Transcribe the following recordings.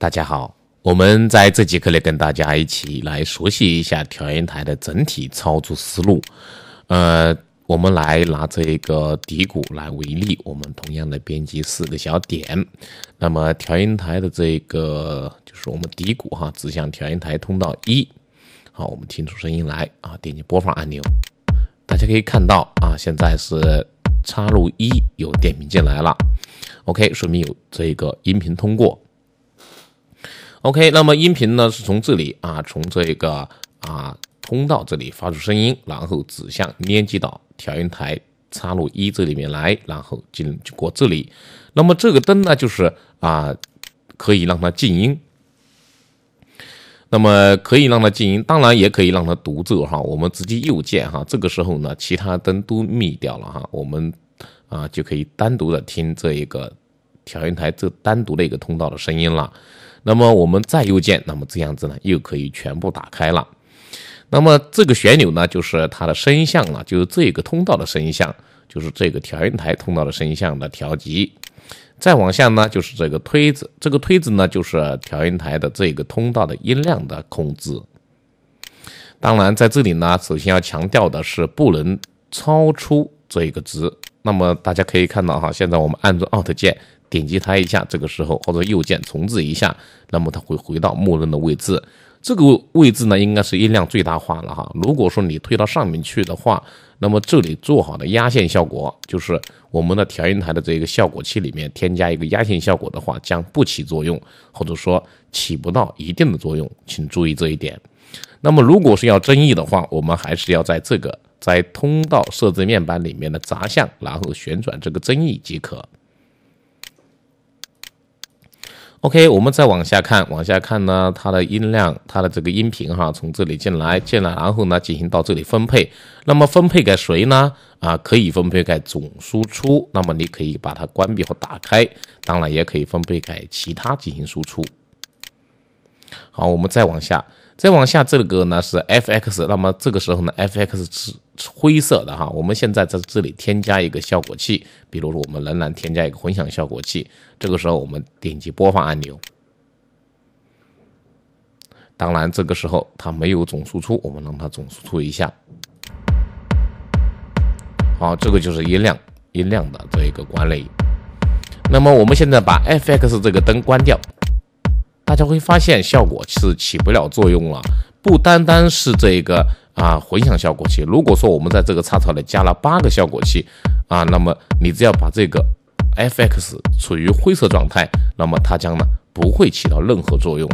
大家好，我们在这节课里跟大家一起来熟悉一下调音台的整体操作思路。呃，我们来拿这一个底鼓来为例，我们同样的编辑四个小点。那么调音台的这个就是我们底鼓哈，指向调音台通道一。好，我们听出声音来啊，点击播放按钮，大家可以看到啊，现在是插入一有电平进来了。OK，说明有这个音频通过。OK，那么音频呢是从这里啊，从这一个啊通道这里发出声音，然后指向连接到调音台插入一这里面来，然后进过这里。那么这个灯呢，就是啊，可以让它静音，那么可以让它静音，当然也可以让它独奏哈。我们直接右键哈，这个时候呢，其他灯都灭掉了哈，我们啊就可以单独的听这一个调音台这单独的一个通道的声音了。那么我们再右键，那么这样子呢又可以全部打开了。那么这个旋钮呢就是它的声像了，就是这个通道的声像，就是这个调音台通道的声像的调节。再往下呢就是这个推子，这个推子呢就是调音台的这个通道的音量的控制。当然在这里呢，首先要强调的是不能超出这一个值。那么大家可以看到哈，现在我们按住 Alt 键。点击它一下，这个时候或者右键重置一下，那么它会回到默认的位置。这个位置呢，应该是音量最大化了哈。如果说你推到上面去的话，那么这里做好的压线效果，就是我们的调音台的这个效果器里面添加一个压线效果的话，将不起作用，或者说起不到一定的作用，请注意这一点。那么如果是要增益的话，我们还是要在这个在通道设置面板里面的杂项，然后旋转这个增益即可。OK，我们再往下看，往下看呢，它的音量，它的这个音频哈，从这里进来，进来，然后呢，进行到这里分配，那么分配给谁呢？啊，可以分配给总输出，那么你可以把它关闭或打开，当然也可以分配给其他进行输出。好，我们再往下，再往下，这个呢是 FX，那么这个时候呢，FX 是灰色的哈，我们现在在这里添加一个效果器，比如说我们仍然添加一个混响效果器。这个时候我们点击播放按钮。当然，这个时候它没有总输出，我们让它总输出一下。好，这个就是音量音量的这一个管理。那么我们现在把 FX 这个灯关掉，大家会发现效果是起不了作用了。不单单是这个。啊，混响效果器。如果说我们在这个插槽里加了八个效果器，啊，那么你只要把这个 FX 处于灰色状态，那么它将呢不会起到任何作用，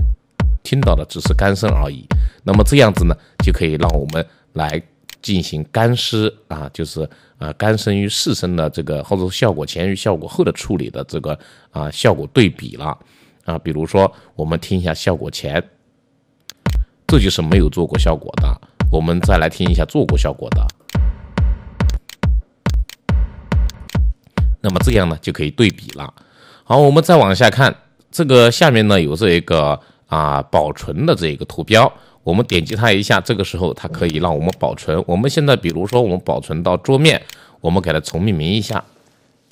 听到的只是干声而已。那么这样子呢，就可以让我们来进行干湿啊，就是啊干声与湿声的这个，或者说效果前与效果后的处理的这个啊效果对比了。啊，比如说我们听一下效果前，这就是没有做过效果的。我们再来听一下做过效果的，那么这样呢就可以对比了。好，我们再往下看，这个下面呢有这一个啊保存的这一个图标，我们点击它一下，这个时候它可以让我们保存。我们现在比如说我们保存到桌面，我们给它重命名一下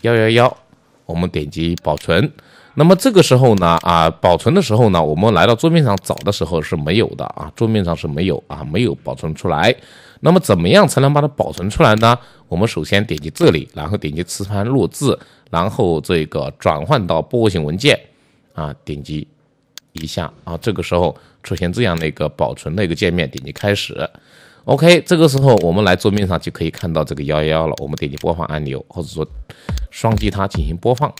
幺幺幺，我们点击保存。那么这个时候呢，啊，保存的时候呢，我们来到桌面上找的时候是没有的啊，桌面上是没有啊，没有保存出来。那么怎么样才能把它保存出来呢？我们首先点击这里，然后点击磁盘录制，然后这个转换到波形文件，啊，点击一下啊，这个时候出现这样的一个保存的一个界面，点击开始。OK，这个时候我们来桌面上就可以看到这个幺幺幺了。我们点击播放按钮，或者说双击它进行播放。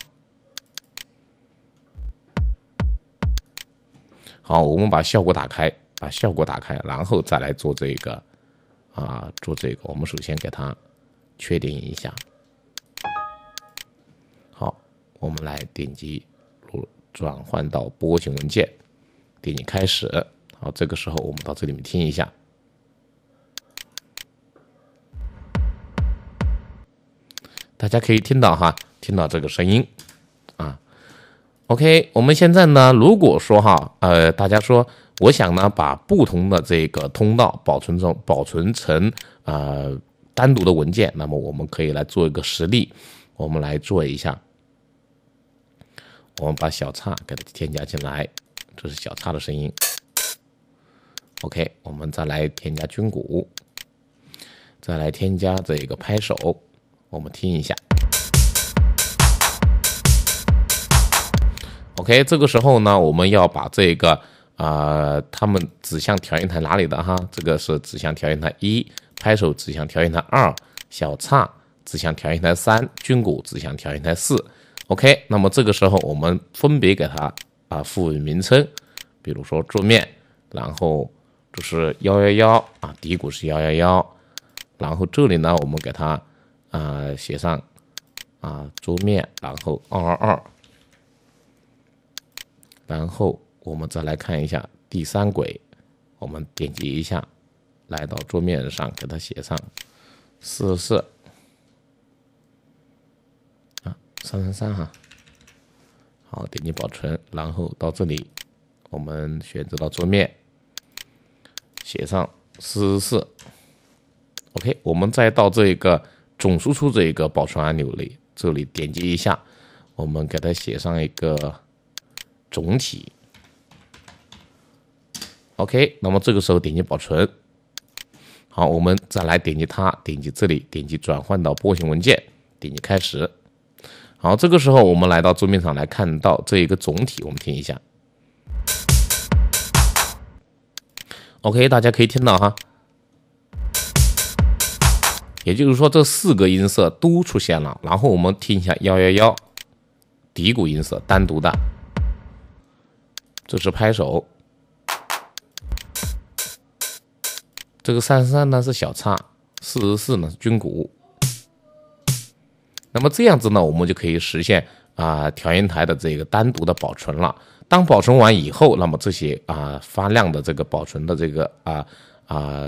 好，我们把效果打开，把效果打开，然后再来做这个，啊，做这个。我们首先给它确定一下。好，我们来点击转换到波形文件，点击开始。好，这个时候我们到这里面听一下，大家可以听到哈，听到这个声音。OK，我们现在呢，如果说哈，呃，大家说我想呢把不同的这个通道保存成保存成啊单独的文件，那么我们可以来做一个实例，我们来做一下，我们把小叉给它添加进来，这是小叉的声音。OK，我们再来添加军鼓，再来添加这个拍手，我们听一下。OK，这个时候呢，我们要把这个啊，他们指向调音台哪里的哈？这个是指向调音台一，拍手指向调音台二，小叉指向调音台三，军鼓指向调音台四。OK，那么这个时候我们分别给它啊赋予名称，比如说桌面，然后就是幺幺幺啊，底鼓是幺幺幺，然后这里呢，我们给它啊写上啊桌面，然后二二二。然后我们再来看一下第三轨，我们点击一下，来到桌面上，给它写上四四，啊，三三三哈，好，点击保存，然后到这里，我们选择到桌面，写上四四四，OK，我们再到这个总输出这一个保存按钮里，这里点击一下，我们给它写上一个。总体，OK，那么这个时候点击保存，好，我们再来点击它，点击这里，点击转换到波形文件，点击开始，好，这个时候我们来到桌面上来看到这一个总体，我们听一下，OK，大家可以听到哈，也就是说这四个音色都出现了，然后我们听一下幺幺幺底鼓音色单独的。这是拍手，这个三十三呢是小叉，四十四呢是军鼓。那么这样子呢，我们就可以实现啊调音台的这个单独的保存了。当保存完以后，那么这些啊发亮的这个保存的这个啊啊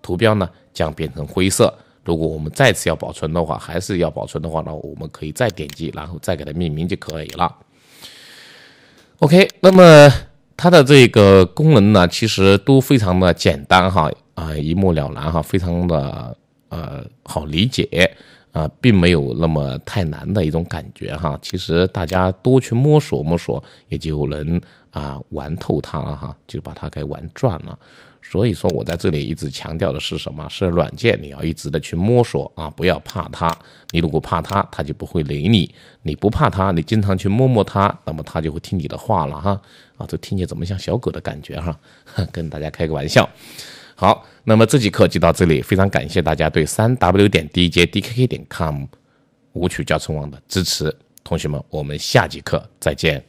图标呢，将变成灰色。如果我们再次要保存的话，还是要保存的话呢，我们可以再点击，然后再给它命名就可以了。OK，那么它的这个功能呢，其实都非常的简单哈，啊，一目了然哈，非常的呃好理解啊，并没有那么太难的一种感觉哈。其实大家多去摸索摸索，也就能。啊，玩透它了哈，就把它给玩转了。所以说，我在这里一直强调的是什么？是软件，你要一直的去摸索啊，不要怕它。你如果怕它，它就不会理你；你不怕它，你经常去摸摸它，那么它就会听你的话了哈。啊，这听起来怎么像小狗的感觉哈？跟大家开个玩笑。好，那么这节课就到这里，非常感谢大家对三 w 点 djdkk 点 com 舞曲教程网的支持。同学们，我们下节课再见。